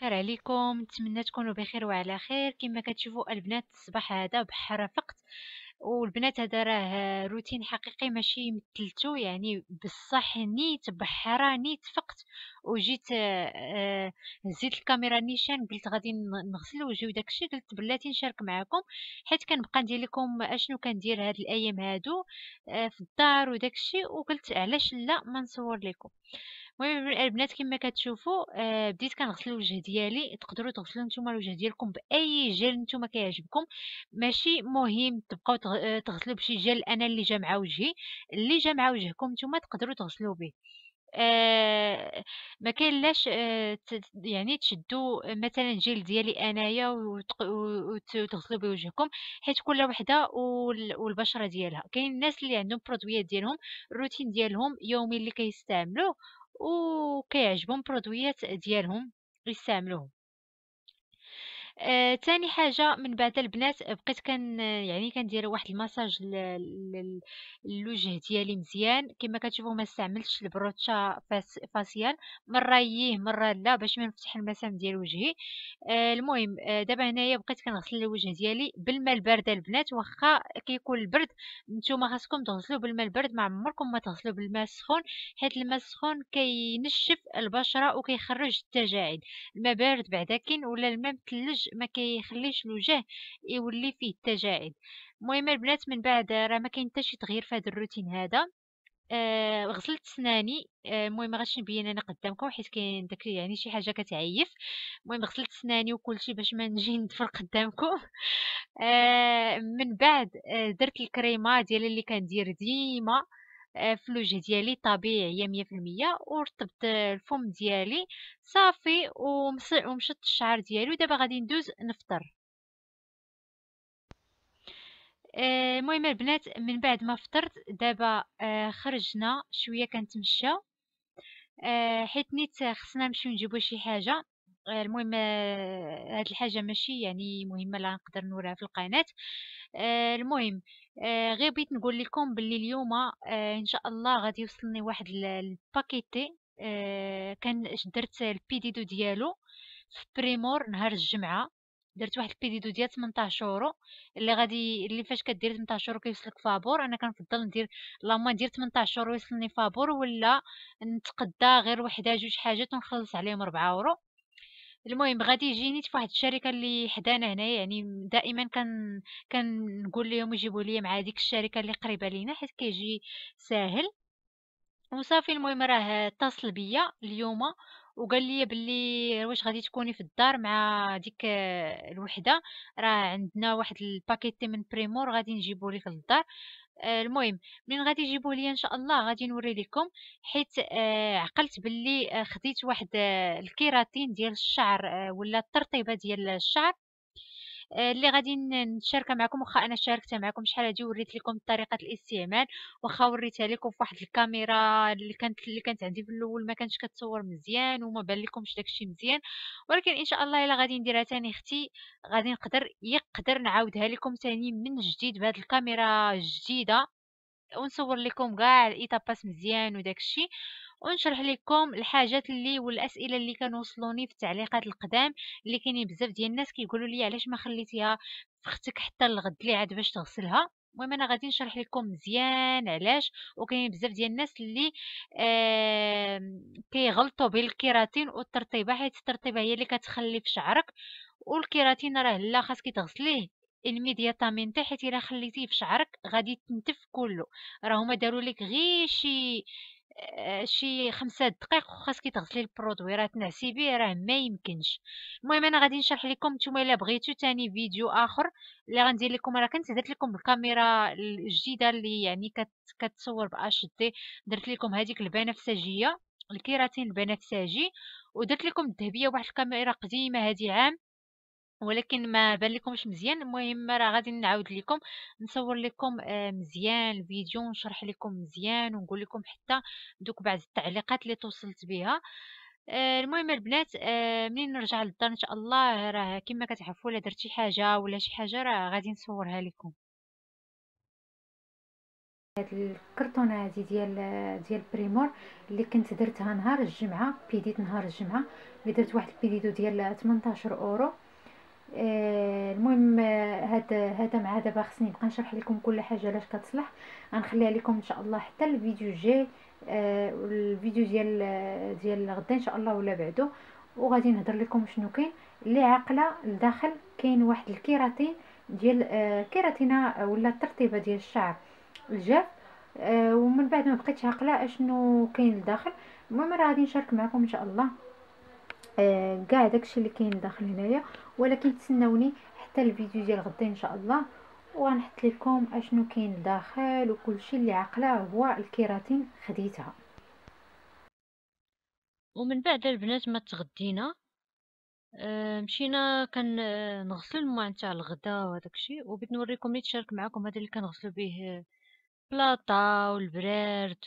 خير عليكم نتمنى تكونوا بخير وعلى خير كما كتشوفوا البنات الصباح هذا بحر فقط والبنات هذا راه روتين حقيقي ماشي مثلتو يعني بصح نيت نيت فقط وجيت هزيت آه، آه، الكاميرا نيشان قلت غادي نغسل وجهي وداكشي قلت بلاتي نشارك معكم حيت كنبقى ندير لكم اشنو كندير هاد الايام هادو آه، في الدار وداكشي وقلت علاش لا ما نصور لكم المهم البنات كما كتشوفوا بديت كنغسل الوجه ديالي تقدروا تغسلوا نتوما الوجه ديالكم باي جل نتوما كيعجبكم ماشي مهم تبقاو تغسلوا بشي جل انا اللي جا مع وجهي اللي جا مع وجهكم نتوما تقدروا تغسلوا به آه، ما كاينلاش آه، يعني تشدّوا مثلًا الجلد ديالي أنايا وتغسلوا بوجهكم حيت كل وحدة والبشرة ديالها. كاين الناس اللي عندهم برودويات ديالهم، الروتين ديالهم يومي اللي كيستعملوه وكيعجبهم برودويات ديالهم يستعملوهم. آه، تاني حاجه من بعد البنات بقيت كان يعني كندير واحد المساج ل- للوجه ديالي مزيان كما كتشوفوا ما استعملتش البروتشا فاس فاسيال مره ييه مره لا باش ما نفتح المسام ديال وجهي آه، المهم آه، دابا هنايا بقيت كنغسل الوجه ديالي بالماء البارد البنات واخا كيكون البرد نتوما خاصكم تغسلوه بالماء البارد ما عمركم ما تغسلوه بالماء السخون حيت الماء السخون كينشف البشره وكيخرج التجاعيد الماء بارد بعدا كاين ولا الماء متلج ما كيخليش الوجه يولي فيه التجاعيد المهم البنات من بعد راه ما كاين حتى شي تغيير في هذا الروتين هذا آه غسلت سناني آه، المهم آه غاش نبين انا قدامكم حيت كاين داك يعني شي حاجه كتعيف المهم غسلت سناني وكلشي باش ما نجي ندفر قدامكم آه من بعد آه درت الكريمه ديال اللي كندير ديما آه، في الوجه ديالي طبيعية مية في المية ورطبت آه، الفم ديالي صافي ومشط الشعر ديالي ودابا غادي ندوز نفطر آه، المهم البنات من بعد ما فطرت دابا آه، خرجنا شويه كنتمشاو آه، حيت نيت خصنا نمشيو نجيبو شي حاجه آه، المهم هذه آه، هاد الحاجه ماشي يعني مهمه لا نقدر نوريها في القناه آه، المهم غير بغيت نقول لكم باللي اليوم ان شاء الله غادي يوصلني واحد الباكيتي كان درت البيديدو ديالو في بريمور نهار الجمعه درت واحد البيديدو ديال 18 يورو اللي غادي اللي فاش كدير 18 يورو كيوصلك فابور انا كنفضل ندير لاما ندير 18 يورو يوصلني فابور ولا نتقدى غير وحده جوج حاجات ونخلص عليهم 4 يورو المهم غادي يجيني في واحد الشركه اللي حدانا هنايا يعني دائما كن كنقول لهم يجيبوا لي مع ديك الشركه اللي قريبه لينا حيت كيجي ساهل وصافي المهم راه اتصل بيا اليوم وقال لي بلي واش غادي تكوني في الدار مع ديك الوحده راه عندنا واحد الباكيتي من بريمور غادي نجيبو لك للدار آه المهم من غادي يجيبوه ليا ان شاء الله غادي نوري لكم حيت آه عقلت باللي آه، خديت واحد آه، الكيراتين ديال الشعر آه، ولا الترطيبه ديال الشعر آه، اللي غادي نشارك معكم واخا انا شاركتها معكم شحال هادي وريت لكم طريقه الاستعمال واخا وريتها لكم فواحد الكاميرا اللي كانت اللي كانت عندي في الاول ما كانتش كتصور مزيان وما بان لكمش داكشي مزيان ولكن ان شاء الله الا غادي نديرها تاني اختي غادي نقدر يقدر نعاودها لكم تاني من جديد بهاد الكاميرا الجديده ونصور لكم كاع الايتاباس مزيان وداكشي ونشرح لكم الحاجات اللي والاسئله اللي كنوصلوني في التعليقات القدام اللي كاينين بزاف ديال الناس كيقولوا لي علاش ما خليتيها في اختك حتى الغد اللي عاد باش تغسلها المهم انا غادي نشرح لكم مزيان علاش وكاين بزاف ديال الناس اللي آه كيغلطوا بين والترطيبه حيت الترطيبه هي اللي كتخلي في شعرك والكيراتين راه لا خاصك تغسليه الميدياتامين حيت الا خليتيه في شعرك غادي تنتف كله راه هما داروا لك غير شي آه، شي خمسة دقائق كي تغسلي البرودوي راه تنعسي بيه راه ما يمكنش المهم انا غادي نشرح لكم نتوما الا بغيتو تاني فيديو اخر اللي غندير لكم راه كنت درت لكم الكاميرا الجديده اللي يعني كت كتصور باش دي درت لكم هذيك البنفسجيه الكيراتين البنفسجي ودرت لكم الذهبيه واحد الكاميرا قديمه هذه عام ولكن ما بان لكمش مزيان المهم راه غادي نعاود لكم نصور لكم آه مزيان الفيديو ونشرح لكم مزيان ونقول لكم حتى دوك بعض التعليقات اللي توصلت بها آه، المهم البنات آه، منين نرجع للدار ان شاء الله راه كما كتعرفوا الا درت شي حاجه ولا شي حاجه راه غادي نصورها لكم هاد الكرتونه هادي ديال ديال بريمور اللي كنت درتها نهار الجمعه بيديت نهار الجمعه اللي درت واحد البيديتو ديال 18 اورو آه، المهم هذا آه، هذا مع دابا خصني نبقى نشرح لكم كل حاجه علاش كتصلح غنخليها لكم ان شاء الله حتى الفيديو الجاي آه، الفيديو ديال ديال غدا ان شاء الله ولا بعده وغادي نهضر لكم شنو كاين اللي عاقله لداخل كاين واحد الكيراتين ديال كيراتينا ولا الترطيبه ديال الشعر الجاف ومن بعد ما بقيتش عاقله اشنو كاين لداخل المهم راه غادي نشارك معكم ان شاء الله آه، كاع داكشي اللي كاين داخل هنايا ولكن تسناوني حتى الفيديو ديال غدا ان شاء الله وغنحط لكم اشنو كاين داخل وكلشي اللي عقله هو الكيراتين خديتها ومن بعد البنات ما تغدينا أه مشينا كنغسل الماء نتاع الغدا وهذاك الشيء وبغيت نوريكم لي تشارك معكم هذا اللي كنغسلو به بلاطا والبرارد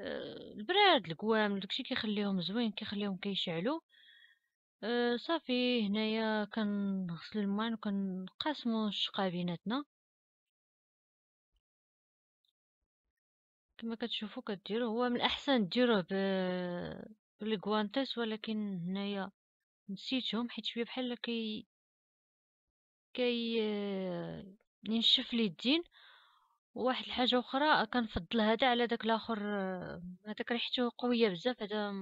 أه البرارد القوام داكشي كيخليهم زوين كيخليهم كيشعلو أه، صافي هنايا كنغسل الماء وكنقاسمو الشقة بيناتنا كما كتشوفو كديرو هو من الاحسن ديروه ب ولكن هنايا نسيتهم حيت شويه بحال كي كي آه، ينشف لي الدين واحد الحاجه اخرى كنفضل هذا على داك الاخر آه، هذاك ريحته قويه بزاف هذا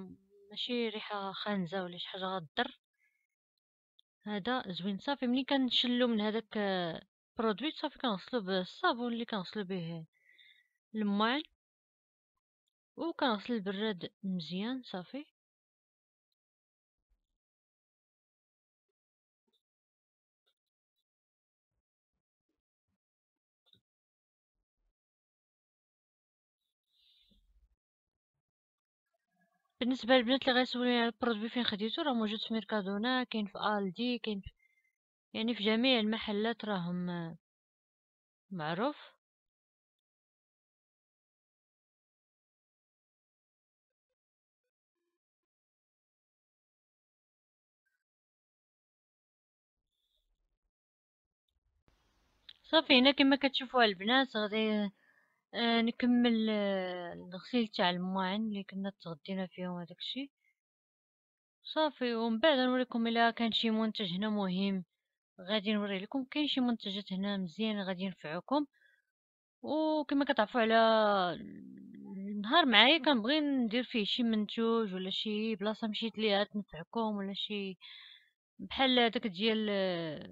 ماشي ريحه خانزه ولا شي حاجه غضر هذا زوين صافي ملي كنشلو من هذاك برودوي صافي كنغسلو بالصابون اللي كنغسلو به الماعن وكنغسل البراد مزيان صافي بالنسبه للبنات اللي غيسولوني على البرودوي فين خديتو راه موجود في ميركادونا كاين في الدي كاين في يعني في جميع المحلات راهم آه، معروف صافي هنا كما كتشوفوا البنات غادي آه، نكمل آه، الغسيل تاع الماعن اللي كنا تغدينا فيهم هذاك الشيء صافي ومن بعد نوريكم الا كان شي منتج هنا مهم غادي نوري لكم كاين شي منتجات هنا مزيان غادي ينفعوكم وكما كتعرفوا على النهار معايا كنبغي ندير فيه شي منتوج ولا شي بلاصه مشيت ليها تنفعكم ولا شي بحال داك ديال آه،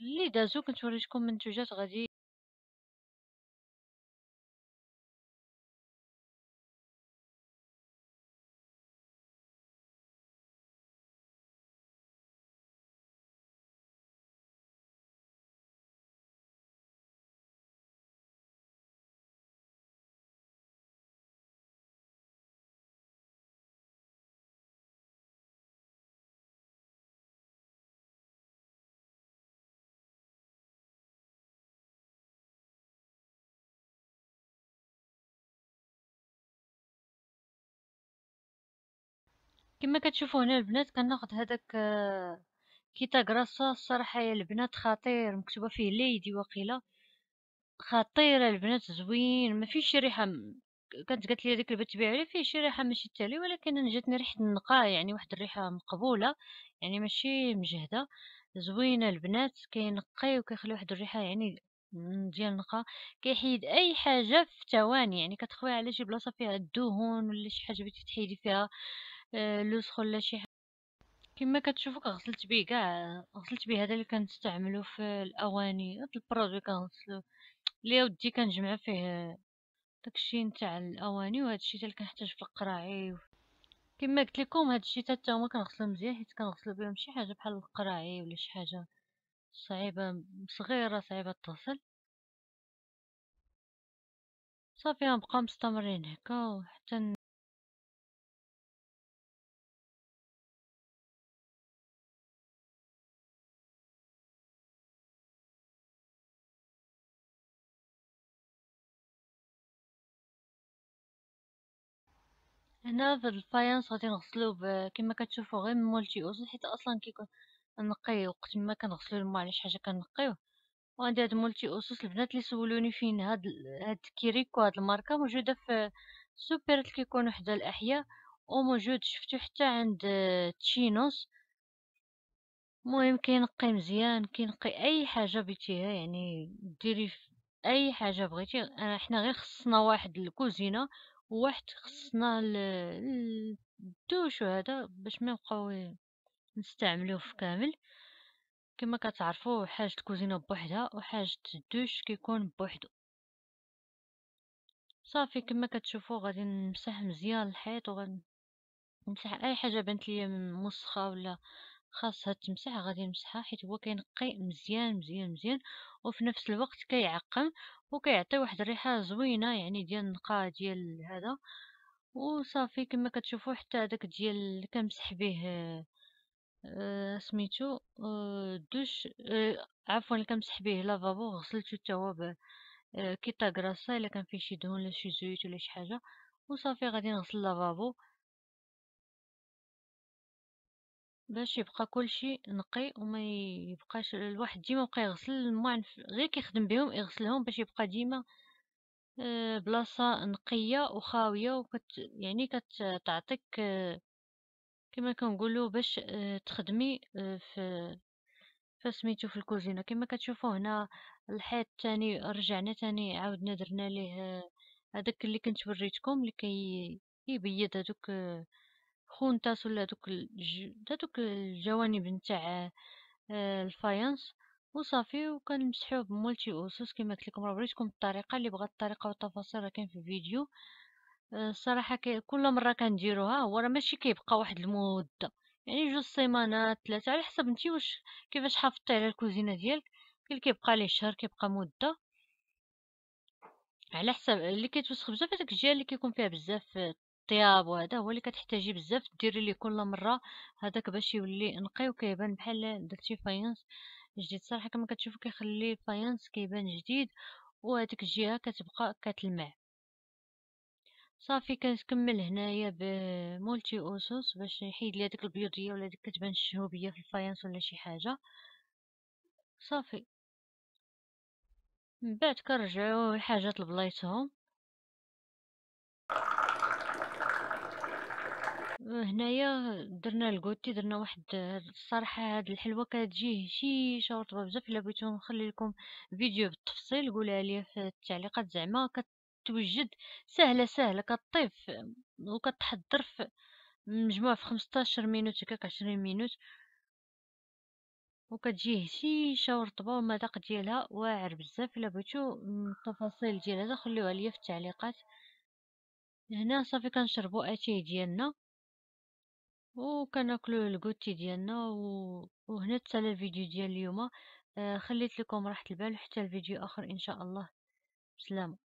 اللي دازو كنت وريتكم منتوجات غادي كما كتشوفوا هنا البنات كناخذ هذاك آه، كيتا كراسا الصراحه يا البنات خطير مكتوبه فيه ليدي وقيله خطيره البنات زوين ما فيش ريحه كانت قالت لي هذيك البنت تبيع فيه شي ريحه ماشي تالي ولكن انا جاتني ريحه النقاء يعني واحد الريحه مقبوله يعني ماشي مجهده زوينه البنات كينقي وكيخلي واحد الريحه يعني ديال النقا كيحيد اي حاجه في ثواني يعني كتخوي على شي بلاصه فيها الدهون ولا شي حاجه بغيتي تحيدي فيها آه، لوسخون لا شي حاجة كما كتشوفوا غسلت به كاع غسلت به هذا اللي كنستعملو في الاواني هاد البرودوي كنغسلو اللي ودي كنجمع فيه داكشي نتاع الاواني وهذا الشيء اللي كنحتاج في القراعي كما قلت لكم الشيء حتى هما كنغسلو مزيان حيت كنغسلو بهم شي حاجه بحال القراعي ولا شي حاجه صعيبه صغيره صعيبه تغسل صافي غنبقاو مستمرين هكا حتى هنا في الفاينس غادي نغسلو كما كتشوفو غير مولتي اوز حيت اصلا كيكون نقي وقت ما كنغسلو الماء على شي حاجه كنقيوه وعندي هاد مولتي اوسوس البنات اللي سولوني فين هاد هاد كيريكو هاد الماركه موجوده في سوبر كيكون حدا الاحياء وموجود شفتو حتى عند تشينوس المهم كينقي مزيان كينقي اي حاجه بيتيها يعني ديري اي حاجه بغيتي انا حنا غير خصنا واحد الكوزينه واحد خصنا ل- الدوش وهذا باش ما نبقاو نستعملوه في كامل كما كتعرفوا حاجة الكوزينة بوحدها وحاجة الدوش كيكون بوحدو صافي كما كتشوفوا غادي نمسح مزيان الحيط ونمسح اي حاجه بانت ليا موسخه ولا خاصها تمسح غادي نمسحها حيت هو كينقي مزيان مزيان مزيان وفي نفس الوقت كيعقم وكيعطي واحد الريحه زوينه يعني ديال النقاء ديال هذا وصافي كما كتشوفوا حتى هذاك ديال اللي كنمسح به آه سميتو آه آه عفوا اللي كنمسح به لافابو غسلته حتى هو آه، كيطا الا كان فيه شي دهون ولا شي زيت ولا شي حاجه وصافي غادي نغسل لافابو باش يبقى كلشي نقي وما يبقاش الواحد ديما بقى يغسل الماعن غير كيخدم بهم يغسلهم باش يبقى ديما آه، بلاصه نقيه وخاويه وكت يعني كتعطيك آه، كما كنقولوا باش آه، تخدمي في فسميتو في الكوزينه كما كتشوفوا هنا الحيط تاني رجعنا تاني عاودنا درنا ليه هذاك اللي كنت وريتكم اللي كيبيض يبيض هذوك خونطاس ولا دوك الج... دوك الجوانب نتاع آه، الفاينس وصافي وكنمسحوه بمولتي اوسوس كما قلت لكم راه وريتكم الطريقه اللي بغات الطريقه والتفاصيل راه كاين في الفيديو الصراحه آه، كل مره كنديروها هو راه ماشي كيبقى واحد المده يعني جوج سيمانات ثلاثه على حسب انت واش كيفاش حافظتي على الكوزينه ديالك اللي كيبقى ليه شهر كيبقى مده على حسب اللي كيتوسخ بزاف هذاك الجهه اللي كيكون فيها بزاف الطياب وهذا هو اللي كتحتاجي بزاف ديري ليه كل مره هذاك باش يولي نقي وكيبان بحال درتي فاينس جديد صراحه كما كتشوفوا كيخلي الفاينس كيبان جديد وهذيك الجهه كتبقى كتلمع صافي كنكمل هنايا بمولتي اوسوس باش نحيد لي هذيك البيضيه ولا ديك كتبان الشهوبيه في الفاينس ولا شي حاجه صافي من بعد كنرجعوا لحاجات لبلايصهم هنايا درنا الكوتي درنا واحد الصراحه هاد الحلوه كتجي هشيشه ورطبه بزاف الا بغيتو نخلي لكم فيديو بالتفصيل قولها لي في التعليقات زعما كتوجد سهله سهله كطيب وكتحضر في مجموع في 15 مينوت هكاك 20 مينوت وكتجي هشيشه ورطبه والمذاق ديالها واعر بزاف الا بغيتو التفاصيل ديالها خليوها ليا في التعليقات هنا صافي كنشربوا اتاي ديالنا وكناكلوه الكوتي ديالنا و... وهنا تسال الفيديو ديال اليوم آه خليت لكم راحة البال حتى الفيديو اخر ان شاء الله بسلامه